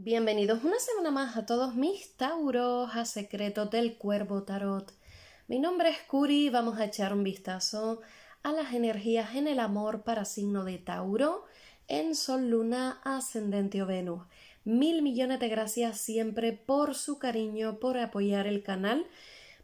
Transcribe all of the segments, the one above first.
Bienvenidos una semana más a todos mis Tauros a Secretos del Cuervo Tarot. Mi nombre es Curi vamos a echar un vistazo a las energías en el amor para signo de Tauro en Sol, Luna, Ascendente o Venus. Mil millones de gracias siempre por su cariño, por apoyar el canal,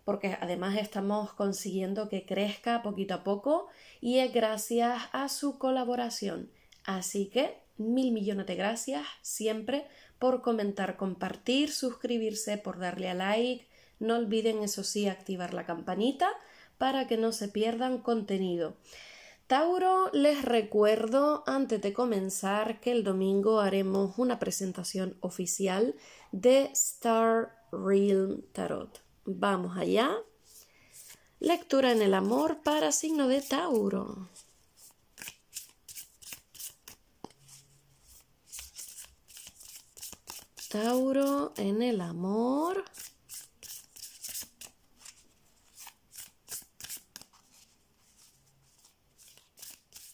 porque además estamos consiguiendo que crezca poquito a poco y es gracias a su colaboración. Así que mil millones de gracias siempre por comentar, compartir, suscribirse, por darle a like. No olviden, eso sí, activar la campanita para que no se pierdan contenido. Tauro, les recuerdo antes de comenzar que el domingo haremos una presentación oficial de Star Realm Tarot. Vamos allá. Lectura en el amor para signo de Tauro. Tauro en el amor.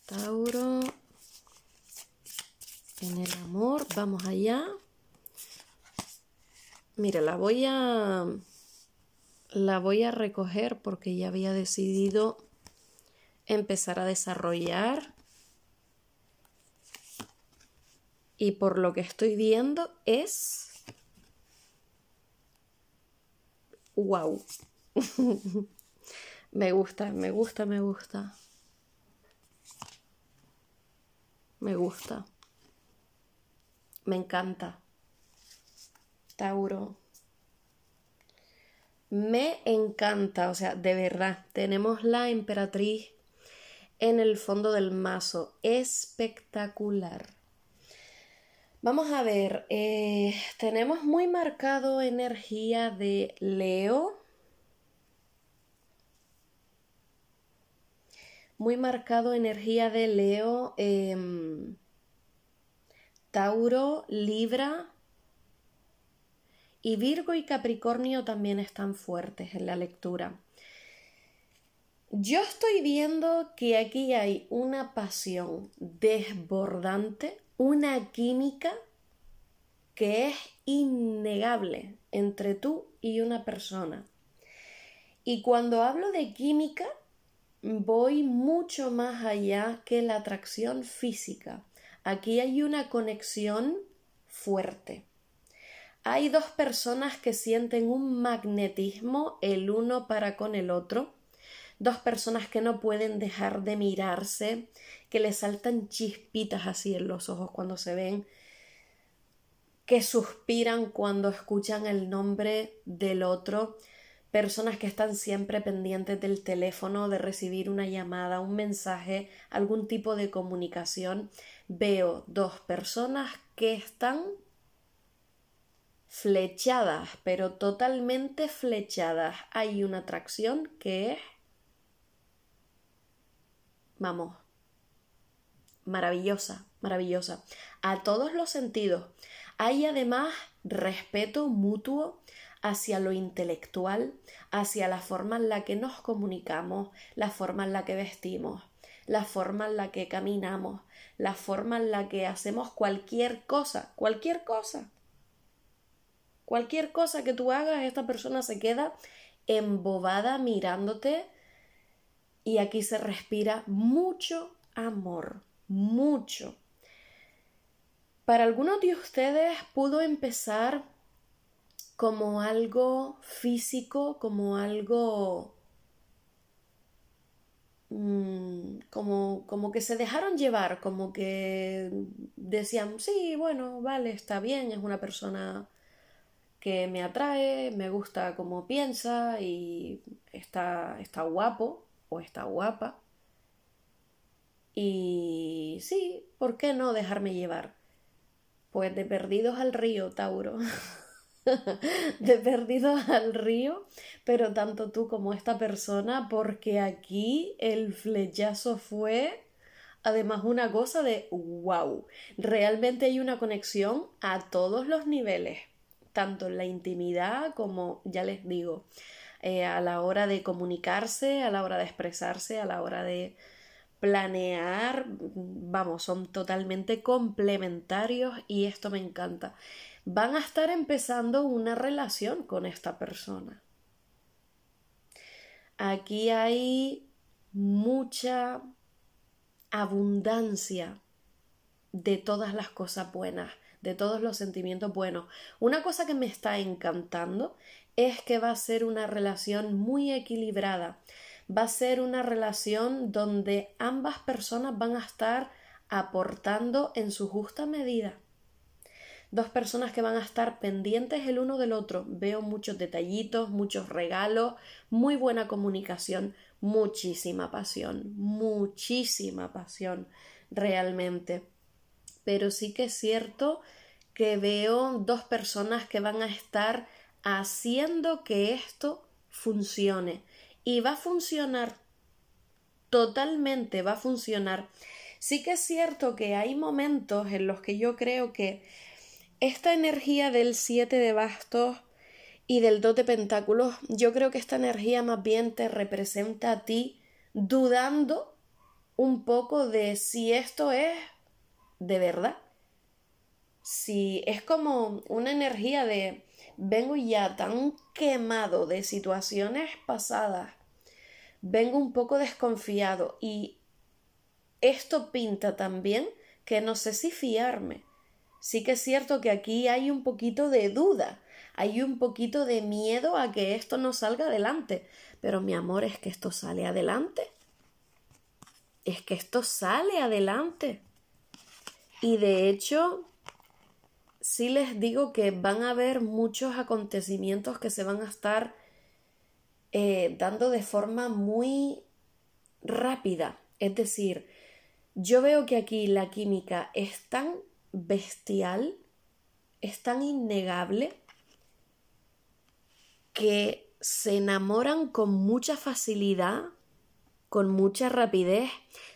Tauro en el amor. Vamos allá. Mira, la voy a la voy a recoger porque ya había decidido empezar a desarrollar y por lo que estoy viendo es... ¡Wow! me gusta, me gusta, me gusta. Me gusta. Me encanta. Tauro. Me encanta, o sea, de verdad. Tenemos la emperatriz en el fondo del mazo. Espectacular. Vamos a ver, eh, tenemos muy marcado energía de Leo, muy marcado energía de Leo, em, Tauro, Libra y Virgo y Capricornio también están fuertes en la lectura. Yo estoy viendo que aquí hay una pasión desbordante una química que es innegable entre tú y una persona. Y cuando hablo de química, voy mucho más allá que la atracción física. Aquí hay una conexión fuerte. Hay dos personas que sienten un magnetismo el uno para con el otro dos personas que no pueden dejar de mirarse, que les saltan chispitas así en los ojos cuando se ven, que suspiran cuando escuchan el nombre del otro, personas que están siempre pendientes del teléfono, de recibir una llamada, un mensaje, algún tipo de comunicación, veo dos personas que están flechadas, pero totalmente flechadas. Hay una atracción que es vamos, maravillosa, maravillosa, a todos los sentidos. Hay además respeto mutuo hacia lo intelectual, hacia la forma en la que nos comunicamos, la forma en la que vestimos, la forma en la que caminamos, la forma en la que hacemos cualquier cosa, cualquier cosa. Cualquier cosa que tú hagas, esta persona se queda embobada mirándote y aquí se respira mucho amor, mucho. Para algunos de ustedes pudo empezar como algo físico, como algo mm, como, como que se dejaron llevar, como que decían, sí, bueno, vale, está bien, es una persona que me atrae, me gusta como piensa y está, está guapo, o está guapa. Y sí, ¿por qué no dejarme llevar? Pues de perdidos al río, Tauro. de perdidos al río, pero tanto tú como esta persona, porque aquí el flechazo fue además una cosa de wow. Realmente hay una conexión a todos los niveles, tanto en la intimidad como, ya les digo, eh, a la hora de comunicarse, a la hora de expresarse, a la hora de planear, vamos, son totalmente complementarios y esto me encanta. Van a estar empezando una relación con esta persona. Aquí hay mucha abundancia de todas las cosas buenas de todos los sentimientos buenos. Una cosa que me está encantando es que va a ser una relación muy equilibrada. Va a ser una relación donde ambas personas van a estar aportando en su justa medida. Dos personas que van a estar pendientes el uno del otro. Veo muchos detallitos, muchos regalos, muy buena comunicación, muchísima pasión, muchísima pasión, realmente pero sí que es cierto que veo dos personas que van a estar haciendo que esto funcione. Y va a funcionar, totalmente va a funcionar. Sí que es cierto que hay momentos en los que yo creo que esta energía del 7 de bastos y del 2 de pentáculos, yo creo que esta energía más bien te representa a ti dudando un poco de si esto es de verdad. Si es como una energía de vengo ya tan quemado de situaciones pasadas, vengo un poco desconfiado y esto pinta también que no sé si fiarme. Sí que es cierto que aquí hay un poquito de duda, hay un poquito de miedo a que esto no salga adelante, pero mi amor es que esto sale adelante. Es que esto sale adelante. Y de hecho, sí les digo que van a haber muchos acontecimientos que se van a estar eh, dando de forma muy rápida. Es decir, yo veo que aquí la química es tan bestial, es tan innegable, que se enamoran con mucha facilidad con mucha rapidez,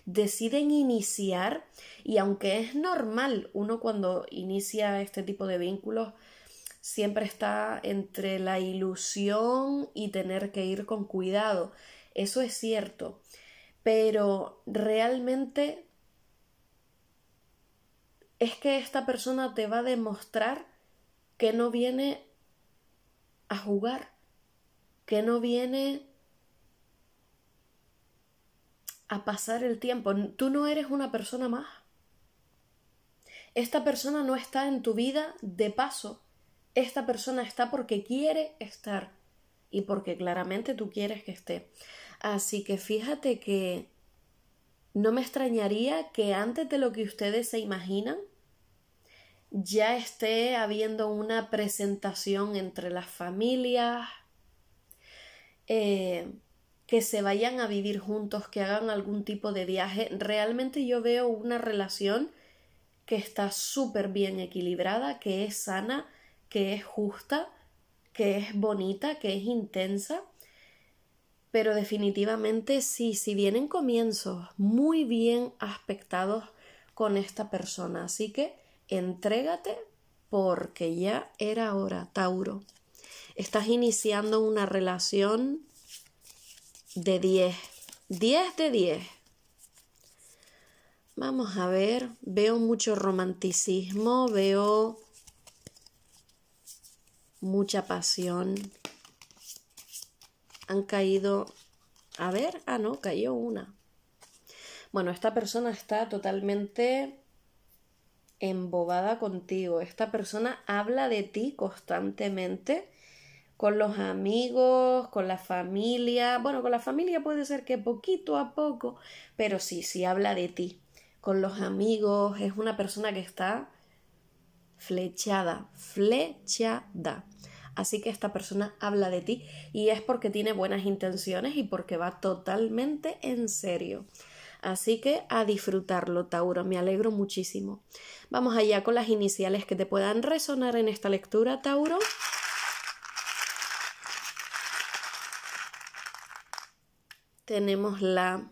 deciden iniciar y aunque es normal, uno cuando inicia este tipo de vínculos siempre está entre la ilusión y tener que ir con cuidado, eso es cierto, pero realmente es que esta persona te va a demostrar que no viene a jugar, que no viene a pasar el tiempo. Tú no eres una persona más. Esta persona no está en tu vida de paso. Esta persona está porque quiere estar y porque claramente tú quieres que esté. Así que fíjate que no me extrañaría que antes de lo que ustedes se imaginan, ya esté habiendo una presentación entre las familias. Eh, que se vayan a vivir juntos, que hagan algún tipo de viaje. Realmente yo veo una relación que está súper bien equilibrada, que es sana, que es justa, que es bonita, que es intensa. Pero definitivamente sí, si vienen comienzos muy bien aspectados con esta persona. Así que entrégate porque ya era hora, Tauro. Estás iniciando una relación de 10. 10 de 10. Vamos a ver, veo mucho romanticismo, veo mucha pasión. Han caído, a ver, ah, no, cayó una. Bueno, esta persona está totalmente embobada contigo. Esta persona habla de ti constantemente con los amigos, con la familia. Bueno, con la familia puede ser que poquito a poco, pero sí, sí habla de ti. Con los amigos, es una persona que está flechada, flechada. Así que esta persona habla de ti y es porque tiene buenas intenciones y porque va totalmente en serio. Así que a disfrutarlo, Tauro, me alegro muchísimo. Vamos allá con las iniciales que te puedan resonar en esta lectura, Tauro. tenemos la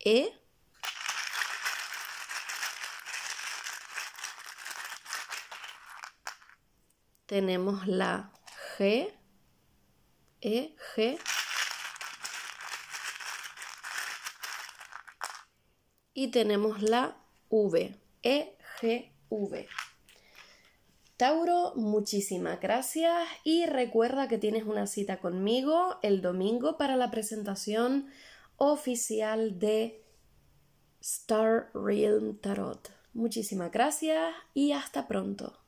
E. Tenemos la G, E, G. Y tenemos la V, E, G, V. Tauro, muchísimas gracias y recuerda que tienes una cita conmigo el domingo para la presentación oficial de Star Realm Tarot. Muchísimas gracias y hasta pronto.